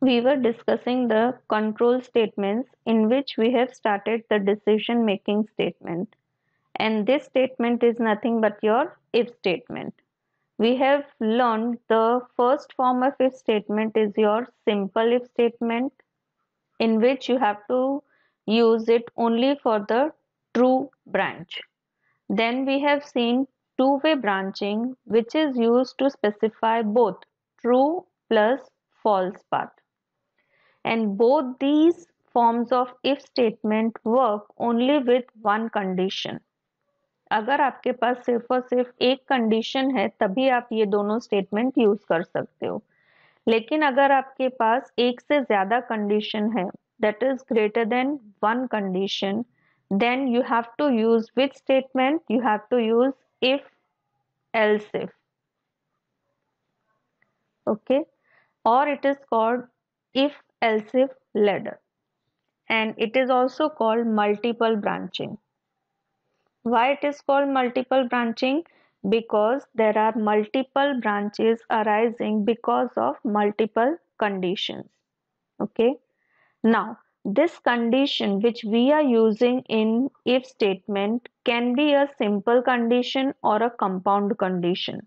we were discussing the control statements in which we have started the decision making statement and this statement is nothing but your if statement we have learned the first form of if statement is your simple if statement in which you have to use it only for the true branch then we have seen two way branching which is used to specify both true plus false path and both these forms of if statement work only with one condition अगर आपके पास सिर्फ और सिर्फ एक condition है तभी आप ये दोनों स्टेटमेंट यूज कर सकते हो लेकिन अगर आपके पास एक से ज्यादा कंडीशन है that is greater than one condition then you have to use with statement you have to use if else if okay और it is called if else ladder and it is also called multiple branching. Why it is called multiple branching? Because there are multiple branches arising because of multiple conditions. Okay. Now, this condition which we are using in if statement can be a simple condition or a compound condition.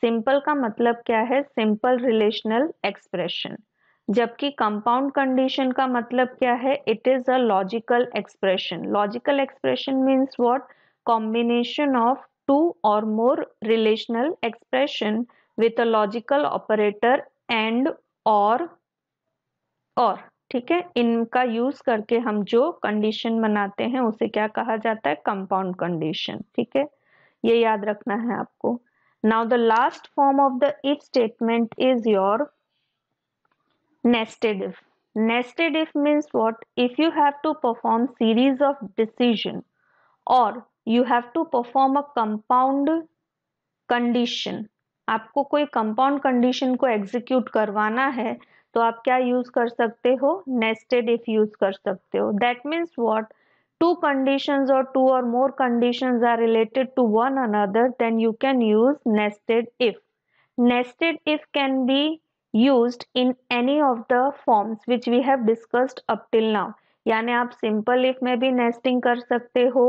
Simple ka matlab kya hai? Simple relational expression. जबकि compound condition का मतलब क्या है it is a logical expression logical expression means what combination of two or more relational expression with a logical operator and और or ठीक है इनका use करके हम जो कंडीशन बनाते हैं उसे क्या कहा जाता है कंपाउंड कंडीशन ठीक है ये याद रखना है आपको now the last form of the if statement is your nested if nested if means what if you have to perform series of decision or you have to perform a compound condition आपको कोई compound condition को execute करवाना है तो आप क्या use कर सकते हो नेस्टेड इफ यूज कर सकते हो that means what two conditions or two or more conditions are related to one another then you can use nested if nested if can be used in any of the forms which we have discussed up till now यानी आप simple if में भी nesting कर सकते हो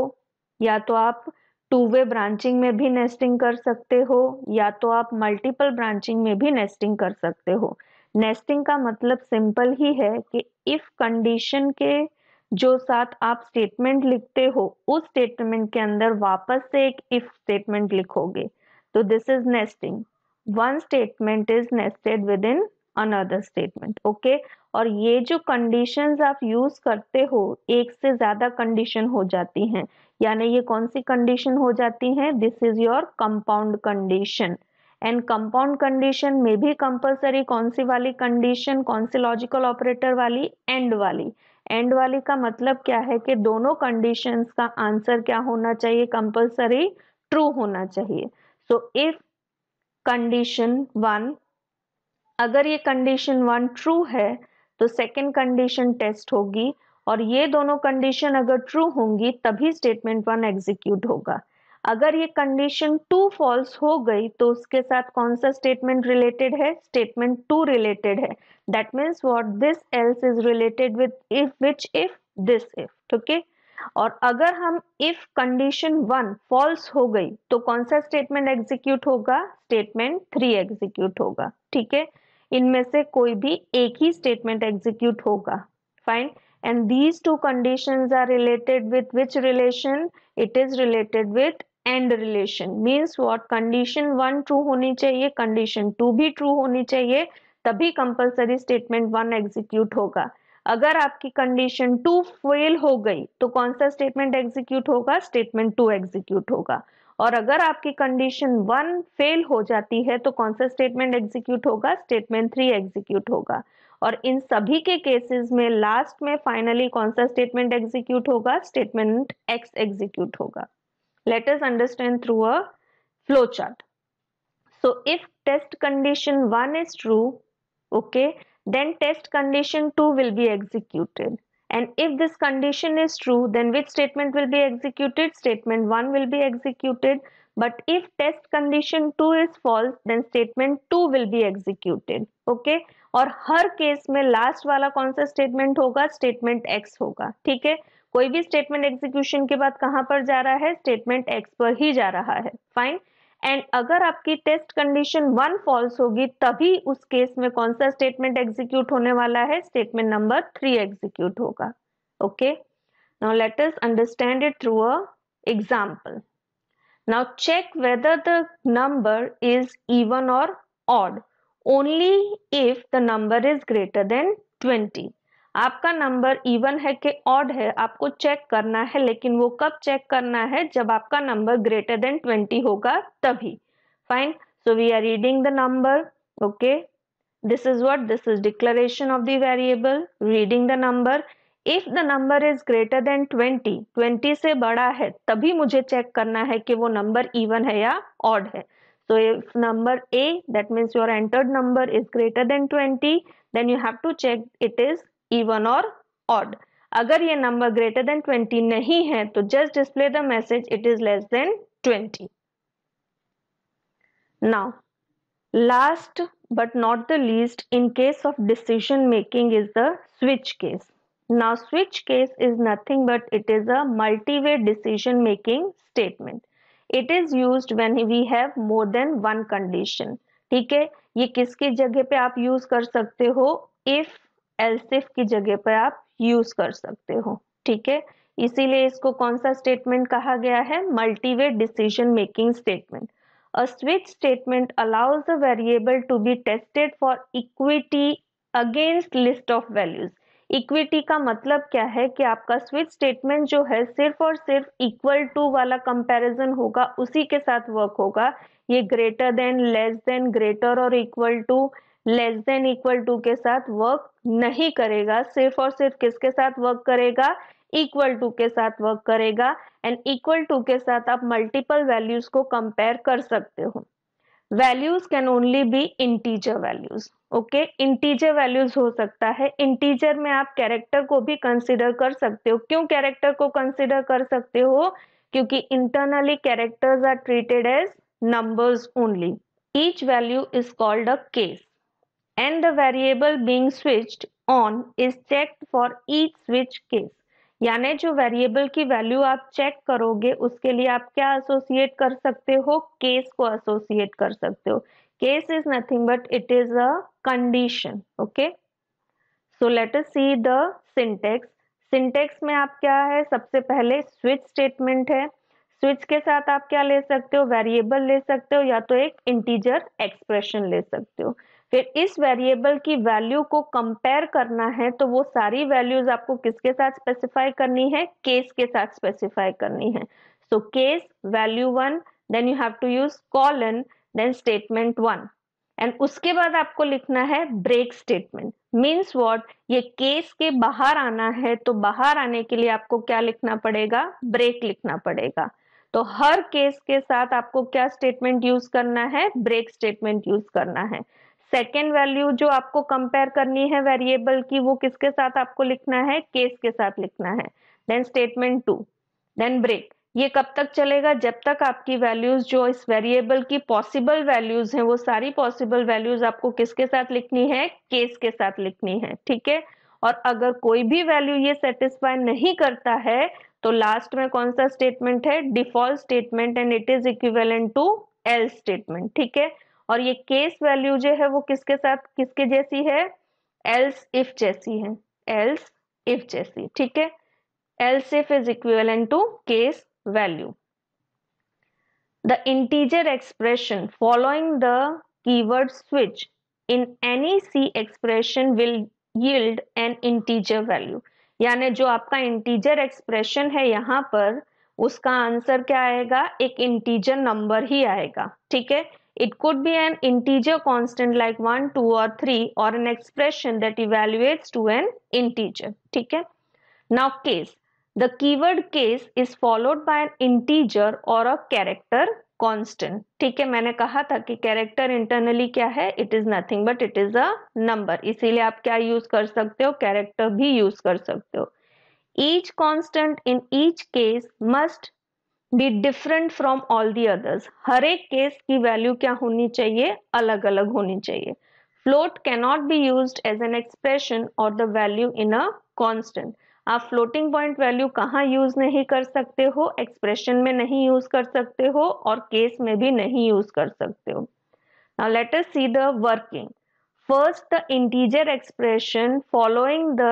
या तो आप टू वे ब्रांचिंग में भी नेस्टिंग कर सकते हो या तो आप मल्टीपल ब्रांचिंग में भी नेस्टिंग कर सकते हो नेस्टिंग का मतलब सिंपल ही है कि इफ कंडीशन के जो साथ आप स्टेटमेंट लिखते हो उस स्टेटमेंट के अंदर वापस से एक इफ स्टेटमेंट लिखोगे तो this is nesting one statement is nested within another statement okay और ये जो कंडीशंस आप यूज करते हो एक से ज्यादा कंडीशन हो जाती हैं यानी ये कौन सी कंडीशन हो जाती हैं this is your compound condition and compound condition में भी कंपलसरी कौन सी वाली कंडीशन कौन सी लॉजिकल ऑपरेटर वाली एंड वाली एंड वाली का मतलब क्या है कि दोनों कंडीशंस का आंसर क्या होना चाहिए कंपलसरी ट्रू होना चाहिए सो इफ कंडीशन वन अगर ये कंडीशन वन ट्रू है तो सेकेंड कंडीशन टेस्ट होगी और ये दोनों कंडीशन अगर ट्रू होंगी तभी स्टेटमेंट वन एग्जीक्यूट होगा अगर ये कंडीशन टू फॉल्स हो गई तो उसके साथ कौन सा स्टेटमेंट रिलेटेड है स्टेटमेंट टू रिलेटेड है that means what this else is related with if which if this if है और अगर हम इफ कंडीशन वन फॉल्स हो गई तो कौन सा स्टेटमेंट एग्जीक्यूट होगा स्टेटमेंट थ्री एग्जीक्यूट होगा ठीक है इनमें से कोई भी एक ही स्टेटमेंट एग्जीक्यूट होगा fine and these two condition are related with which relation it is related with and relation means what condition one true होनी चाहिए कंडीशन टू भी ट्रू होनी चाहिए तभी कंपल्सरी स्टेटमेंट वन एग्जीक्यूट होगा अगर आपकी कंडीशन टू फेल हो गई तो कौन सा स्टेटमेंट एग्जीक्यूट होगा स्टेटमेंट टू एग्जीक्यूट होगा और अगर आपकी कंडीशन वन फेल हो जाती है तो कौन सा स्टेटमेंट एग्जीक्यूट होगा स्टेटमेंट थ्री एग्जीक्यूट होगा और इन सभी के केसेस में लास्ट में फाइनली कौन सा स्टेटमेंट एग्जीक्यूट होगा स्टेटमेंट एक्स एग्जीक्यूट होगा let us understand through a flow so if test condition one is true okay okay then test condition 2 will be executed. And if this condition is true, then which statement will be executed? Statement 1 will be executed. But if test condition 2 is false, then statement 2 will be executed. Okay? और हर case में last वाला कौन सा statement होगा statement x होगा ठीक है कोई भी स्टेटमेंट एग्जीक्यूशन के बाद कहां पर जा रहा है स्टेटमेंट एक्स पर ही जा रहा है फाइन एंड अगर आपकी टेस्ट कंडीशन वन फॉल्स होगी तभी उस केस में कौन सा स्टेटमेंट एग्जीक्यूट होने वाला है स्टेटमेंट नंबर थ्री एग्जीक्यूट होगा okay now let us understand it through a example now check whether the number is even or odd only if the number is greater than twenty आपका number even है कि odd है आपको check करना है लेकिन वो कब चेक करना है जब आपका नंबर ग्रेटर देन ट्वेंटी होगा तभी fine so we are reading the number okay this is what this is declaration of variable reading the number if the number is greater than twenty twenty से बड़ा है तभी मुझे check करना है कि वो नंबर इवन है या ऑड है so if number a that means your entered number is greater than 20 then you have to check it is even or odd अगर ये नंबर ग्रेटर देन 20 नहीं है तो just display the message it is less than twenty now last but not the least in case of decision making is the switch case now switch case is nothing but it is a multiway decision making statement it is use when we have more than one condition ठीक है ये किसकी जगह पे आप use कर सकते हो इफ एल्सिफ की जगह पर आप यूज कर सकते हो ठीक है इसीलिए इसको कौन सा स्टेटमेंट कहा गया है multiway decision making statement a switch statement allows a variable to be tested for equity against list of values equity का मतलब क्या है कि आपका स्विच स्टेटमेंट जो है सिर्फ और सिर्फ इक्वल टू वाला कंपैरिजन होगा उसी के साथ वर्क होगा ये greater than less than greater or equal to less than equal to के साथ वर्क नहीं करेगा सिर्फ और सिर्फ किसके साथ वर्क करेगा इक्वल टू के साथ वर्क करेगा एंड इक्वल टू के साथ आप मल्टीपल वैल्यूज को कंपेयर कर सकते हो values can only be integer values okay integer values हो सकता है इंटीजर में आप कैरेक्टर को भी कंसिडर कर सकते हो क्यों कैरेक्टर को कंसिडर कर सकते हो क्योंकि internally characters are treated as numbers only each value is called a case and the variable being switched on is checked for each switch case यानी जो वेरिएबल की वैल्यू आप चेक करोगे उसके लिए आप क्या एसोसिएट कर सकते हो केस को एसोसिएट कर सकते हो case is nothing but it is a condition okay so let us see the syntax syntax में आप क्या है सबसे पहले स्विच स्टेटमेंट है स्विच के साथ आप क्या ले सकते हो वेरिएबल ले सकते हो या तो एक इंटीजर एक्सप्रेशन ले सकते हो फिर इस वेरिएबल की वैल्यू को कंपेयर करना है तो वो सारी वैल्यूज आपको किसके साथ स्पेसिफाई करनी है केस के साथ स्पेसिफाई करनी है so case value one then you have to use colon then statement one and उसके बाद आपको लिखना है ब्रेक स्टेटमेंट मीन्स वॉट ये केस के बाहर आना है तो बाहर आने के लिए आपको क्या लिखना पड़ेगा ब्रेक लिखना पड़ेगा तो हर केस के साथ आपको क्या स्टेटमेंट यूज करना है ब्रेक स्टेटमेंट यूज करना है सेकेंड वैल्यू जो आपको कंपेयर करनी है वेरिएबल की वो किसके साथ आपको लिखना है केस के साथ लिखना है then statement two then break ये कब तक चलेगा जब तक आपकी वैल्यूज जो इस वेरिएबल की पॉसिबल वैल्यूज हैं वो सारी पॉसिबल वैल्यूज आपको किसके साथ लिखनी है केस के साथ लिखनी है ठीक है और अगर कोई भी वैल्यू ये सेटिस्फाई नहीं करता है तो लास्ट में कौन सा स्टेटमेंट है default statement and it is equivalent to else statement ठीक है और ये केस वैल्यू जो है वो किसके साथ किसके जैसी है एल्स इफ जैसी है एल्स इफ जैसी ठीक है else if is equivalent to case value the integer expression following the keyword switch in any C expression will yield an integer value यानी जो आपका इंटीजर एक्सप्रेशन है यहां पर उसका आंसर क्या आएगा एक इंटीजर नंबर ही आएगा ठीक है It could be an integer constant like 1, 2 or 3 or an expression that evaluates to an integer. Okay? Now case. The keyword case is followed by an integer or a character constant. ठीक है मैंने कहा था कि character internally क्या है It is nothing but it is a number. इसीलिए आप क्या use कर सकते हो Character भी use कर सकते हो Each constant in each case must be different from all the others हर एक केस की वैल्यू क्या होनी चाहिए अलग अलग होनी चाहिए float cannot be use as an expression or the value in a constant आप फ्लोटिंग पॉइंट वैल्यू कहाँ यूज नहीं कर सकते हो एक्सप्रेशन में नहीं यूज कर सकते हो और केस में भी नहीं यूज कर सकते हो now let us see the working first the integer expression following the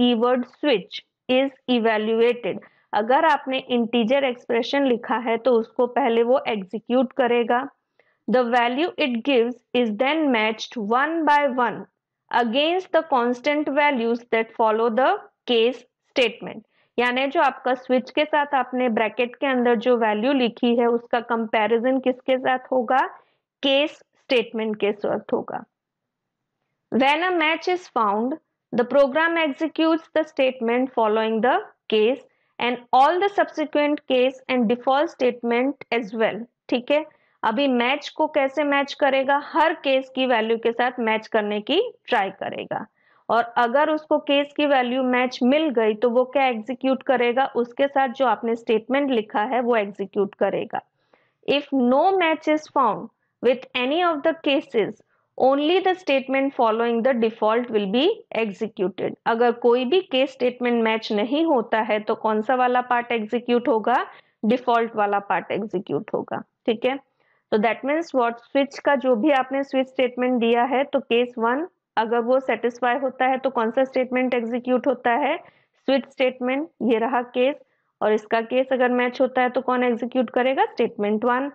keyword switch is evaluated अगर आपने इंटीजर एक्सप्रेशन लिखा है तो उसको पहले वो एग्जीक्यूट करेगा the value it gives is then matched one by one against the constant values that follow the case statement यानी जो आपका स्विच के साथ आपने ब्रैकेट के अंदर जो वैल्यू लिखी है उसका कंपैरिजन किसके साथ होगा केस स्टेटमेंट के साथ होगा when a match is found the program executes the statement following the case and all the subsequent case and default statement as well ठीक है अभी मैच को कैसे मैच करेगा हर केस की वैल्यू के साथ मैच करने की ट्राई करेगा और अगर उसको केस की वैल्यू मैच मिल गई तो वो क्या एग्जीक्यूट करेगा उसके साथ जो आपने स्टेटमेंट लिखा है वो एग्जीक्यूट करेगा if no match is found with any of the cases only the statement following the default will be executed अगर कोई भी केस स्टेटमेंट मैच नहीं होता है तो कौन सा वाला पार्ट एग्जीक्यूट होगा डिफॉल्ट वाला पार्ट एग्जीक्यूट होगा ठीक है तो दैट मीन्स वॉट स्विच का जो भी आपने स्विच स्टेटमेंट दिया है तो केस वन अगर वो सेटिस्फाई होता है तो कौन सा स्टेटमेंट एग्जीक्यूट होता है स्विच स्टेटमेंट ये रहा केस और इसका केस अगर मैच होता है तो कौन एग्जीक्यूट करेगा स्टेटमेंट वन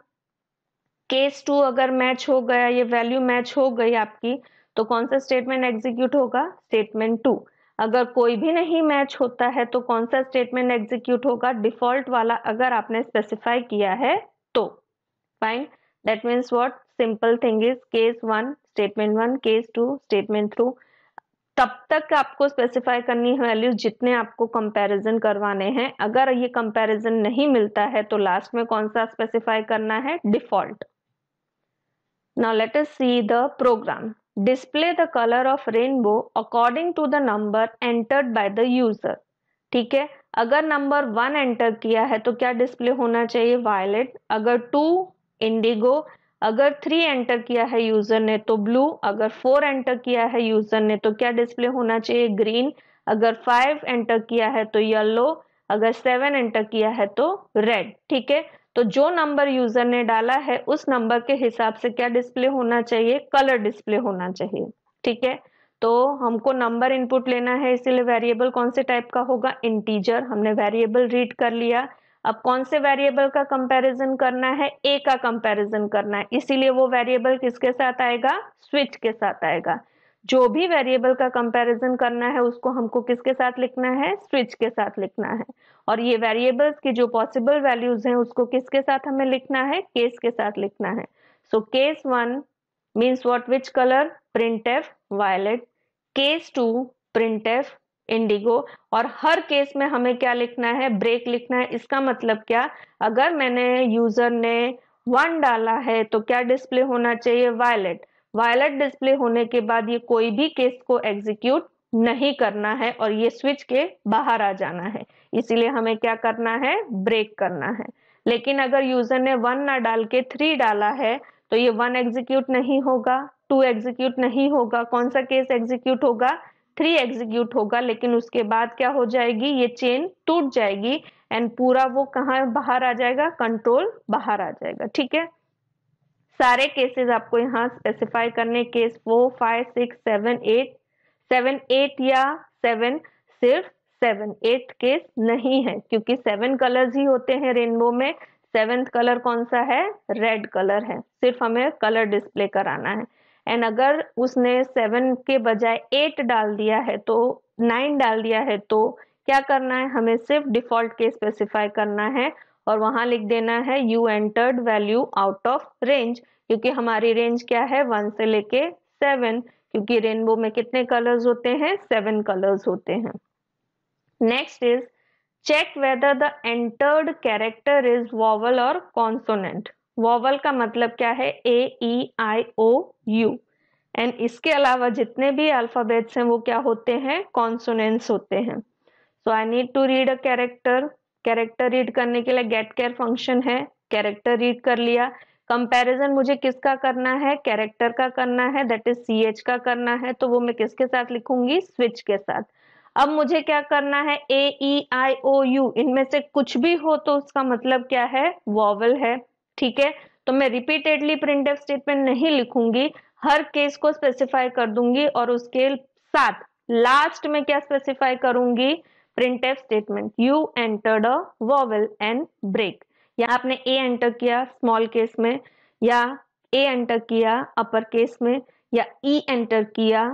केस टू अगर मैच हो गया ये वैल्यू मैच हो गई आपकी तो कौन सा स्टेटमेंट एग्जीक्यूट होगा स्टेटमेंट टू अगर कोई भी नहीं मैच होता है तो कौन सा स्टेटमेंट एग्जीक्यूट होगा डिफॉल्ट वाला अगर आपने स्पेसिफाई किया है तो fine that means what simple thing is case one statement one case two statement through तब तक आपको स्पेसिफाई करनी है वैल्यूज जितने आपको कंपैरिजन करवाने हैं अगर ये कंपैरिजन नहीं मिलता है तो लास्ट में कौन सा स्पेसिफाई करना है default Now let us see the program. Display the color of rainbow according to the number entered by the user. ठीक है अगर नंबर वन एंटर किया है तो क्या डिस्प्ले होना चाहिए वायलेट अगर टू इंडिगो अगर थ्री एंटर किया है यूजर ने तो ब्लू अगर फोर एंटर किया है यूजर ने तो क्या डिस्प्ले होना चाहिए ग्रीन अगर फाइव एंटर किया है तो येलो अगर सेवन एंटर किया है तो रेड ठीक है तो जो नंबर यूजर ने डाला है उस नंबर के हिसाब से क्या डिस्प्ले होना चाहिए कलर डिस्प्ले होना चाहिए ठीक है तो हमको नंबर इनपुट लेना है इसीलिए वेरिएबल कौन से टाइप का होगा इंटीजर हमने वेरिएबल रीड कर लिया अब कौन से वेरिएबल का कंपैरिजन करना है ए का कंपैरिजन करना है इसीलिए वो वेरिएबल किसके साथ आएगा स्विच के साथ आएगा जो भी वेरिएबल का कंपैरिजन करना है उसको हमको किसके साथ लिखना है स्विच के साथ लिखना है और ये वेरिएबल्स की जो पॉसिबल वैल्यूज हैं उसको किसके साथ हमें लिखना है केस के साथ लिखना है so case one means what which colour print f violet case two print f indigo और हर केस में हमें क्या लिखना है ब्रेक लिखना है इसका मतलब क्या अगर मैंने यूजर ने वन डाला है तो क्या डिस्प्ले होना चाहिए वायलेट वायलेट डिस्प्ले होने के बाद ये कोई भी केस को एग्जीक्यूट नहीं करना है और ये स्विच के बाहर आ जाना है इसीलिए हमें क्या करना है ब्रेक करना है लेकिन अगर यूजर ने वन ना डाल के थ्री डाला है तो ये वन एग्जीक्यूट नहीं होगा टू एग्जीक्यूट नहीं होगा कौन सा केस एग्जीक्यूट होगा थ्री एग्जीक्यूट होगा लेकिन उसके बाद क्या हो जाएगी ये चेन टूट जाएगी एंड पूरा वो कहाँ बाहर आ जाएगा कंट्रोल बाहर आ जाएगा ठीक है सारे केसेस आपको यहाँ स्पेसिफाई करने case four five six seven eight seven eight या सेवन सिर्फ सेवन एट केस नहीं है क्योंकि सेवन कलर्स ही होते हैं रेनबो में सेवेंथ कलर कौन सा है रेड कलर है सिर्फ हमें कलर डिस्प्ले कराना है एंड अगर उसने सेवन के बजाय एट डाल दिया है तो नाइन डाल दिया है तो क्या करना है हमें सिर्फ डिफॉल्ट केस स्पेसिफाई करना है और वहां लिख देना है you entered value out of range क्योंकि हमारी रेंज क्या है वन से लेके सेवन क्योंकि रेनबो में कितने कलर्स होते हैं सेवन कलर्स होते हैं next is check whether the entered character is vowel और कॉन्सोनेंट वॉवल का मतलब क्या है ए ई आई ओ यू एंड इसके अलावा जितने भी अल्फाबेट्स हैं वो क्या होते हैं कॉन्सोनेंट्स होते हैं so I need to read a character character read करने के लिए गेट केयर फंक्शन है कैरेक्टर रीड कर लिया कंपैरिजन मुझे किसका करना है कैरेक्टर का करना है दैट इज सी एच का करना है तो वो मैं किसके साथ लिखूंगी स्विच के साथ अब मुझे क्या करना है ए ई आई ओ यू इनमें से कुछ भी हो तो उसका मतलब क्या है वॉवल है ठीक है तो मैं रिपीटेडली प्रिंट एफ स्टेटमेंट नहीं लिखूंगी हर केस को स्पेसिफाई कर दूंगी और उसके साथ लास्ट में क्या स्पेसिफाई करूंगी print f statement you entered a vowel and break या आपने ए एंटर किया स्मॉल केस में या ए एंटर किया अपर केस में या ई e एंटर किया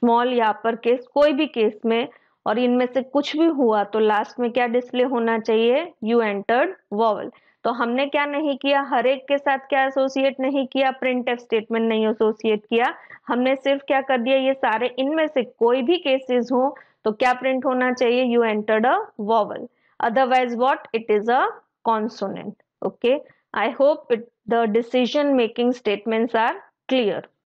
स्मॉल या अपर केस कोई भी केस में और इनमें से कुछ भी हुआ तो लास्ट में क्या डिस्प्ले होना चाहिए यू एंटर्ड वॉवल तो हमने क्या नहीं किया हर एक के साथ क्या एसोसिएट नहीं किया प्रिंट एफ स्टेटमेंट नहीं एसोसिएट किया हमने सिर्फ क्या कर दिया ये सारे इनमें से कोई भी केसेस हो तो क्या प्रिंट होना चाहिए you entered a vowel otherwise what it is a consonant okay I hope it the decision making statements are clear